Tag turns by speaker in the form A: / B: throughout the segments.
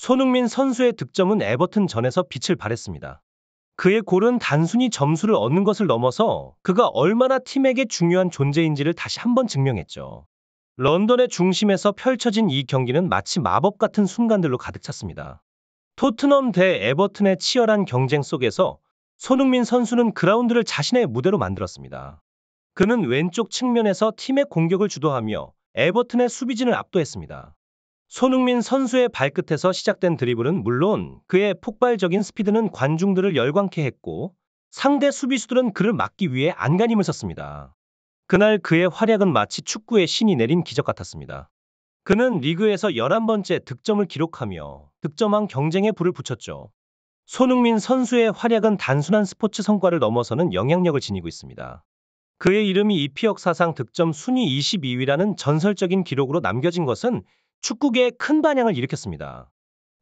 A: 손흥민 선수의 득점은 에버튼 전에서 빛을 발했습니다. 그의 골은 단순히 점수를 얻는 것을 넘어서 그가 얼마나 팀에게 중요한 존재인지를 다시 한번 증명했죠. 런던의 중심에서 펼쳐진 이 경기는 마치 마법 같은 순간들로 가득 찼습니다. 토트넘 대 에버튼의 치열한 경쟁 속에서 손흥민 선수는 그라운드를 자신의 무대로 만들었습니다. 그는 왼쪽 측면에서 팀의 공격을 주도하며 에버튼의 수비진을 압도했습니다. 손흥민 선수의 발끝에서 시작된 드리블은 물론 그의 폭발적인 스피드는 관중들을 열광케 했고 상대 수비수들은 그를 막기 위해 안간힘을 썼습니다. 그날 그의 활약은 마치 축구의 신이 내린 기적 같았습니다. 그는 리그에서 11번째 득점을 기록하며 득점왕 경쟁에 불을 붙였죠. 손흥민 선수의 활약은 단순한 스포츠 성과를 넘어서는 영향력을 지니고 있습니다. 그의 이름이 e p 역 사상 득점 순위 22위라는 전설적인 기록으로 남겨진 것은 축구계에 큰 반향을 일으켰습니다.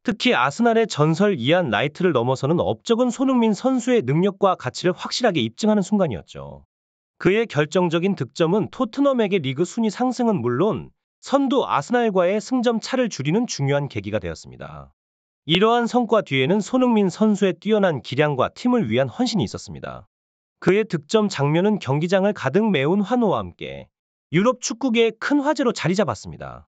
A: 특히 아스날의 전설 이안 라이트를 넘어서는 업적은 손흥민 선수의 능력과 가치를 확실하게 입증하는 순간이었죠. 그의 결정적인 득점은 토트넘에게 리그 순위 상승은 물론 선두 아스날과의 승점 차를 줄이는 중요한 계기가 되었습니다. 이러한 성과 뒤에는 손흥민 선수의 뛰어난 기량과 팀을 위한 헌신이 있었습니다. 그의 득점 장면은 경기장을 가득 메운 환호와 함께 유럽 축구계의 큰 화제로 자리 잡았습니다.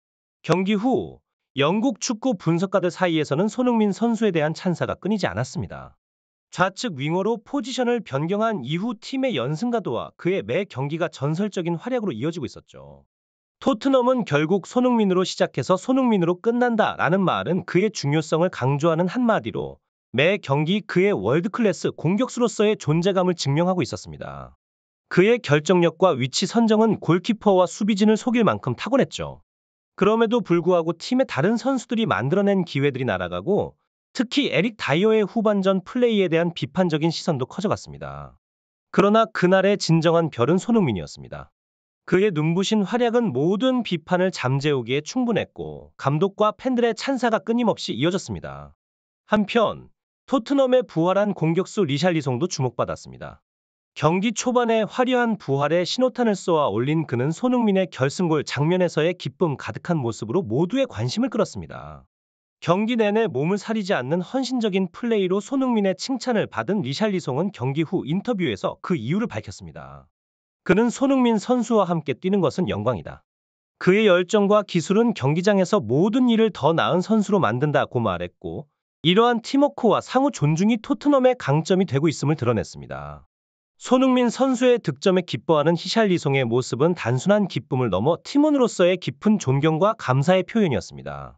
A: 경기 후 영국 축구 분석가들 사이에서는 손흥민 선수에 대한 찬사가 끊이지 않았습니다. 좌측 윙어로 포지션을 변경한 이후 팀의 연승가도와 그의 매 경기가 전설적인 활약으로 이어지고 있었죠. 토트넘은 결국 손흥민으로 시작해서 손흥민으로 끝난다 라는 말은 그의 중요성을 강조하는 한마디로 매 경기 그의 월드클래스 공격수로서의 존재감을 증명하고 있었습니다. 그의 결정력과 위치 선정은 골키퍼와 수비진을 속일 만큼 타고났죠. 그럼에도 불구하고 팀의 다른 선수들이 만들어낸 기회들이 날아가고 특히 에릭 다이어의 후반전 플레이에 대한 비판적인 시선도 커져갔습니다. 그러나 그날의 진정한 별은 손흥민이었습니다. 그의 눈부신 활약은 모든 비판을 잠재우기에 충분했고 감독과 팬들의 찬사가 끊임없이 이어졌습니다. 한편 토트넘의 부활한 공격수 리샬리송도 주목받았습니다. 경기 초반에 화려한 부활의 신호탄을 쏘아 올린 그는 손흥민의 결승골 장면에서의 기쁨 가득한 모습으로 모두의 관심을 끌었습니다. 경기 내내 몸을 사리지 않는 헌신적인 플레이로 손흥민의 칭찬을 받은 리샬리송은 경기 후 인터뷰에서 그 이유를 밝혔습니다. 그는 손흥민 선수와 함께 뛰는 것은 영광이다. 그의 열정과 기술은 경기장에서 모든 일을 더 나은 선수로 만든다고 말했고 이러한 팀워크와 상호 존중이 토트넘의 강점이 되고 있음을 드러냈습니다. 손흥민 선수의 득점에 기뻐하는 히샬리송의 모습은 단순한 기쁨을 넘어 팀원으로서의 깊은 존경과 감사의 표현이었습니다.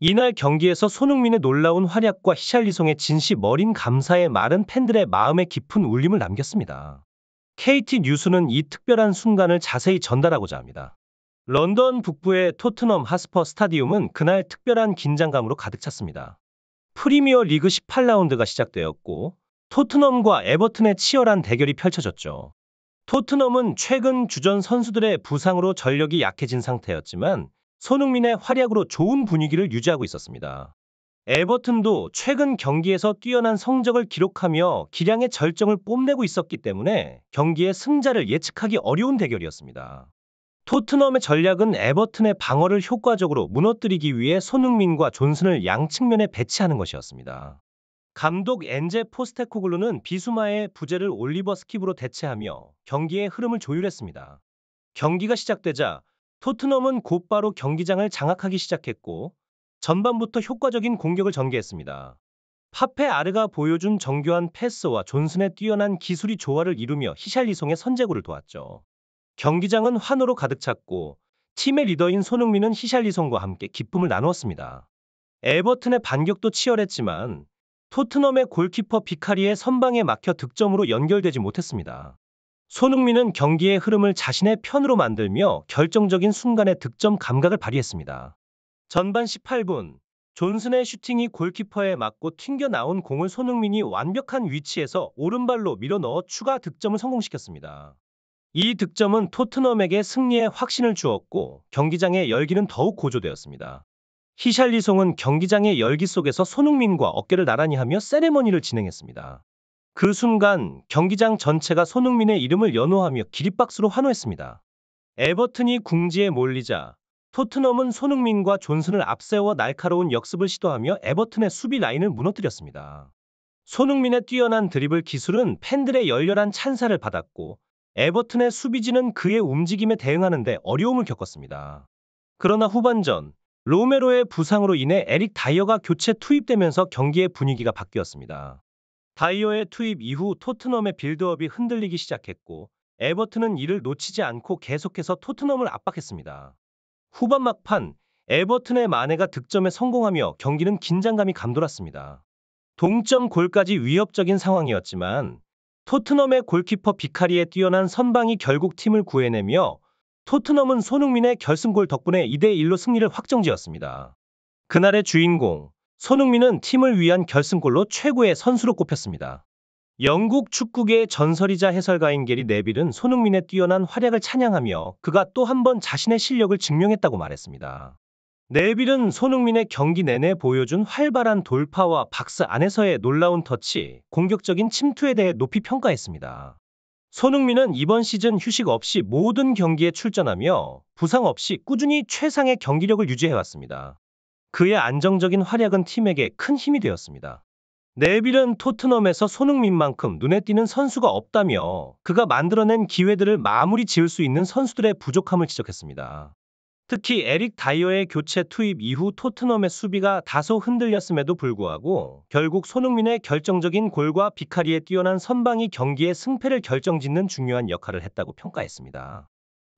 A: 이날 경기에서 손흥민의 놀라운 활약과 히샬리송의 진심 어린 감사의 말은 팬들의 마음에 깊은 울림을 남겼습니다. KT 뉴스는 이 특별한 순간을 자세히 전달하고자 합니다. 런던 북부의 토트넘 하스퍼 스타디움은 그날 특별한 긴장감으로 가득 찼습니다. 프리미어 리그 18라운드가 시작되었고 토트넘과 에버튼의 치열한 대결이 펼쳐졌죠. 토트넘은 최근 주전 선수들의 부상으로 전력이 약해진 상태였지만 손흥민의 활약으로 좋은 분위기를 유지하고 있었습니다. 에버튼도 최근 경기에서 뛰어난 성적을 기록하며 기량의 절정을 뽐내고 있었기 때문에 경기의 승자를 예측하기 어려운 대결이었습니다. 토트넘의 전략은 에버튼의 방어를 효과적으로 무너뜨리기 위해 손흥민과 존슨을 양측면에 배치하는 것이었습니다. 감독 엔제 포스테코글루는 비수마의 부재를 올리버 스킵으로 대체하며 경기의 흐름을 조율했습니다. 경기가 시작되자 토트넘은 곧바로 경기장을 장악하기 시작했고 전반부터 효과적인 공격을 전개했습니다. 파페 아르가 보여준 정교한 패스와 존슨의 뛰어난 기술이 조화를 이루며 히샬리송의 선제골을 도왔죠. 경기장은 환호로 가득 찼고 팀의 리더인 손흥민은 히샬리송과 함께 기쁨을 나누었습니다. 에버튼의 반격도 치열했지만 토트넘의 골키퍼 비카리의 선방에 막혀 득점으로 연결되지 못했습니다. 손흥민은 경기의 흐름을 자신의 편으로 만들며 결정적인 순간에 득점 감각을 발휘했습니다. 전반 18분 존슨의 슈팅이 골키퍼에 맞고 튕겨 나온 공을 손흥민이 완벽한 위치에서 오른발로 밀어넣어 추가 득점을 성공시켰습니다. 이 득점은 토트넘에게 승리의 확신을 주었고 경기장의 열기는 더욱 고조되었습니다. 히샬리송은 경기장의 열기 속에서 손흥민과 어깨를 나란히 하며 세레머니를 진행했습니다. 그 순간 경기장 전체가 손흥민의 이름을 연호하며 기립박수로 환호했습니다. 에버튼이 궁지에 몰리자 토트넘은 손흥민과 존슨을 앞세워 날카로운 역습을 시도하며 에버튼의 수비 라인을 무너뜨렸습니다. 손흥민의 뛰어난 드리블 기술은 팬들의 열렬한 찬사를 받았고 에버튼의 수비진은 그의 움직임에 대응하는데 어려움을 겪었습니다. 그러나 후반전 로메로의 부상으로 인해 에릭 다이어가 교체 투입되면서 경기의 분위기가 바뀌었습니다. 다이어의 투입 이후 토트넘의 빌드업이 흔들리기 시작했고 에버튼은 이를 놓치지 않고 계속해서 토트넘을 압박했습니다. 후반 막판 에버튼의 만네가 득점에 성공하며 경기는 긴장감이 감돌았습니다. 동점 골까지 위협적인 상황이었지만 토트넘의 골키퍼 비카리의 뛰어난 선방이 결국 팀을 구해내며 토트넘은 손흥민의 결승골 덕분에 2대1로 승리를 확정지었습니다. 그날의 주인공, 손흥민은 팀을 위한 결승골로 최고의 선수로 꼽혔습니다. 영국 축구계의 전설이자 해설가인 게리 네빌은 손흥민의 뛰어난 활약을 찬양하며 그가 또 한 번 자신의 실력을 증명했다고 말했습니다. 네빌은 손흥민의 경기 내내 보여준 활발한 돌파와 박스 안에서의 놀라운 터치, 공격적인 침투에 대해 높이 평가했습니다. 손흥민은 이번 시즌 휴식 없이 모든 경기에 출전하며 부상 없이 꾸준히 최상의 경기력을 유지해왔습니다. 그의 안정적인 활약은 팀에게 큰 힘이 되었습니다. 네빌은 토트넘에서 손흥민만큼 눈에 띄는 선수가 없다며 그가 만들어낸 기회들을 마무리 지을 수 있는 선수들의 부족함을 지적했습니다. 특히 에릭 다이어의 교체 투입 이후 토트넘의 수비가 다소 흔들렸음에도 불구하고 결국 손흥민의 결정적인 골과 비카리의 뛰어난 선방이 경기의 승패를 결정짓는 중요한 역할을 했다고 평가했습니다.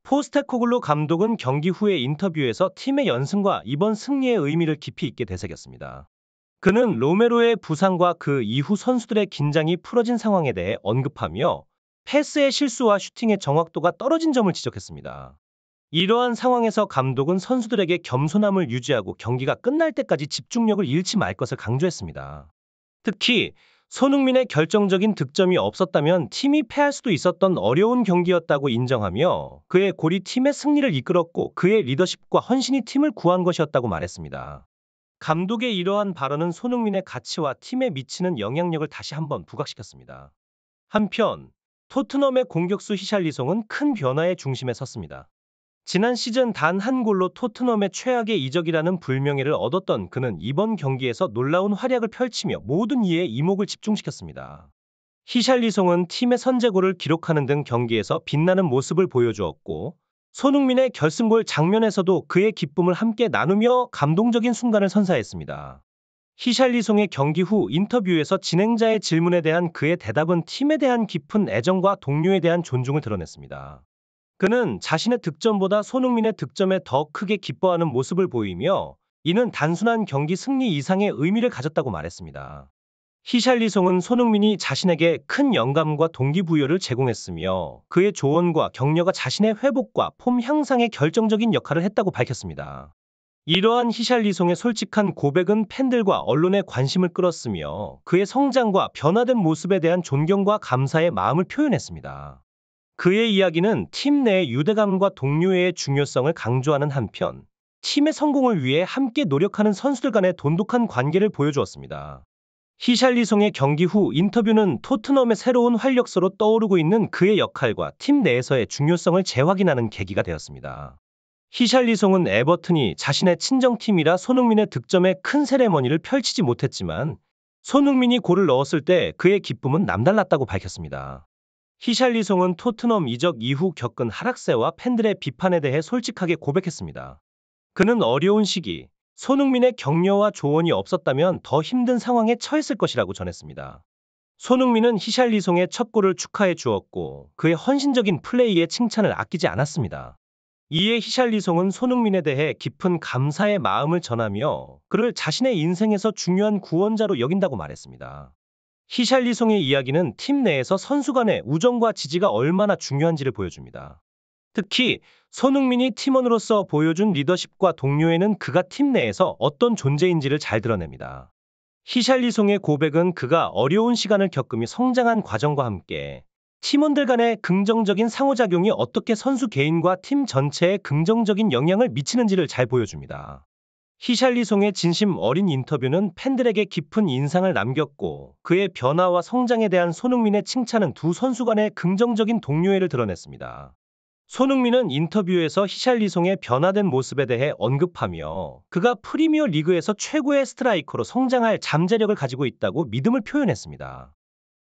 A: 포스테코글로 감독은 경기 후에 인터뷰에서 팀의 연승과 이번 승리의 의미를 깊이 있게 되새겼습니다. 그는 로메로의 부상과 그 이후 선수들의 긴장이 풀어진 상황에 대해 언급하며 패스의 실수와 슈팅의 정확도가 떨어진 점을 지적했습니다. 이러한 상황에서 감독은 선수들에게 겸손함을 유지하고 경기가 끝날 때까지 집중력을 잃지 말 것을 강조했습니다. 특히 손흥민의 결정적인 득점이 없었다면 팀이 패할 수도 있었던 어려운 경기였다고 인정하며 그의 골이 팀의 승리를 이끌었고 그의 리더십과 헌신이 팀을 구한 것이었다고 말했습니다. 감독의 이러한 발언은 손흥민의 가치와 팀에 미치는 영향력을 다시 한번 부각시켰습니다. 한편 토트넘의 공격수 히샬리송은 큰 변화의 중심에 섰습니다. 지난 시즌 단 한 골로 토트넘의 최악의 이적이라는 불명예를 얻었던 그는 이번 경기에서 놀라운 활약을 펼치며 모든 이에 이목을 집중시켰습니다. 히샬리송은 팀의 선제골을 기록하는 등 경기에서 빛나는 모습을 보여주었고 손흥민의 결승골 장면에서도 그의 기쁨을 함께 나누며 감동적인 순간을 선사했습니다. 히샬리송의 경기 후 인터뷰에서 진행자의 질문에 대한 그의 대답은 팀에 대한 깊은 애정과 동료에 대한 존중을 드러냈습니다. 그는 자신의 득점보다 손흥민의 득점에 더 크게 기뻐하는 모습을 보이며 이는 단순한 경기 승리 이상의 의미를 가졌다고 말했습니다. 히샬리송은 손흥민이 자신에게 큰 영감과 동기부여를 제공했으며 그의 조언과 격려가 자신의 회복과 폼 향상에 결정적인 역할을 했다고 밝혔습니다. 이러한 히샬리송의 솔직한 고백은 팬들과 언론의 관심을 끌었으며 그의 성장과 변화된 모습에 대한 존경과 감사의 마음을 표현했습니다. 그의 이야기는 팀 내 유대감과 동료의 중요성을 강조하는 한편 팀의 성공을 위해 함께 노력하는 선수들 간의 돈독한 관계를 보여주었습니다. 히샬리송의 경기 후 인터뷰는 토트넘의 새로운 활력소로 떠오르고 있는 그의 역할과 팀 내에서의 중요성을 재확인하는 계기가 되었습니다. 히샬리송은 에버튼이 자신의 친정팀이라 손흥민의 득점에 큰 세레머니를 펼치지 못했지만 손흥민이 골을 넣었을 때 그의 기쁨은 남달랐다고 밝혔습니다. 히샬리송은 토트넘 이적 이후 겪은 하락세와 팬들의 비판에 대해 솔직하게 고백했습니다. 그는 어려운 시기, 손흥민의 격려와 조언이 없었다면 더 힘든 상황에 처했을 것이라고 전했습니다. 손흥민은 히샬리송의 첫 골을 축하해 주었고 그의 헌신적인 플레이에 칭찬을 아끼지 않았습니다. 이에 히샬리송은 손흥민에 대해 깊은 감사의 마음을 전하며 그를 자신의 인생에서 중요한 구원자로 여긴다고 말했습니다. 히샬리송의 이야기는 팀 내에서 선수 간의 우정과 지지가 얼마나 중요한지를 보여줍니다. 특히 손흥민이 팀원으로서 보여준 리더십과 동료에는 그가 팀 내에서 어떤 존재인지를 잘 드러냅니다. 히샬리송의 고백은 그가 어려운 시간을 겪으며 성장한 과정과 함께 팀원들 간의 긍정적인 상호작용이 어떻게 선수 개인과 팀 전체에 긍정적인 영향을 미치는지를 잘 보여줍니다. 히샬리송의 진심 어린 인터뷰는 팬들에게 깊은 인상을 남겼고 그의 변화와 성장에 대한 손흥민의 칭찬은 두 선수 간의 긍정적인 동료애를 드러냈습니다. 손흥민은 인터뷰에서 히샬리송의 변화된 모습에 대해 언급하며 그가 프리미어 리그에서 최고의 스트라이커로 성장할 잠재력을 가지고 있다고 믿음을 표현했습니다.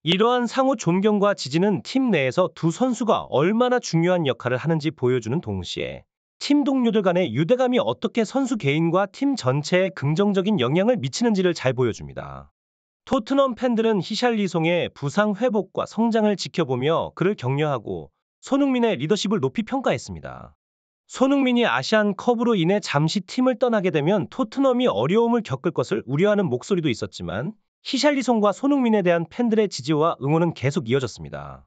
A: 이러한 상호 존경과 지지는 팀 내에서 두 선수가 얼마나 중요한 역할을 하는지 보여주는 동시에 팀 동료들 간의 유대감이 어떻게 선수 개인과 팀 전체에 긍정적인 영향을 미치는지를 잘 보여줍니다. 토트넘 팬들은 히샬리송의 부상 회복과 성장을 지켜보며 그를 격려하고 손흥민의 리더십을 높이 평가했습니다. 손흥민이 아시안컵으로 인해 잠시 팀을 떠나게 되면 토트넘이 어려움을 겪을 것을 우려하는 목소리도 있었지만 히샬리송과 손흥민에 대한 팬들의 지지와 응원은 계속 이어졌습니다.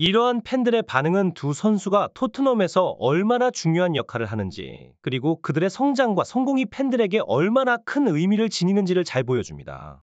A: 이러한 팬들의 반응은 두 선수가 토트넘에서 얼마나 중요한 역할을 하는지 그리고 그들의 성장과 성공이 팬들에게 얼마나 큰 의미를 지니는지를 잘 보여줍니다.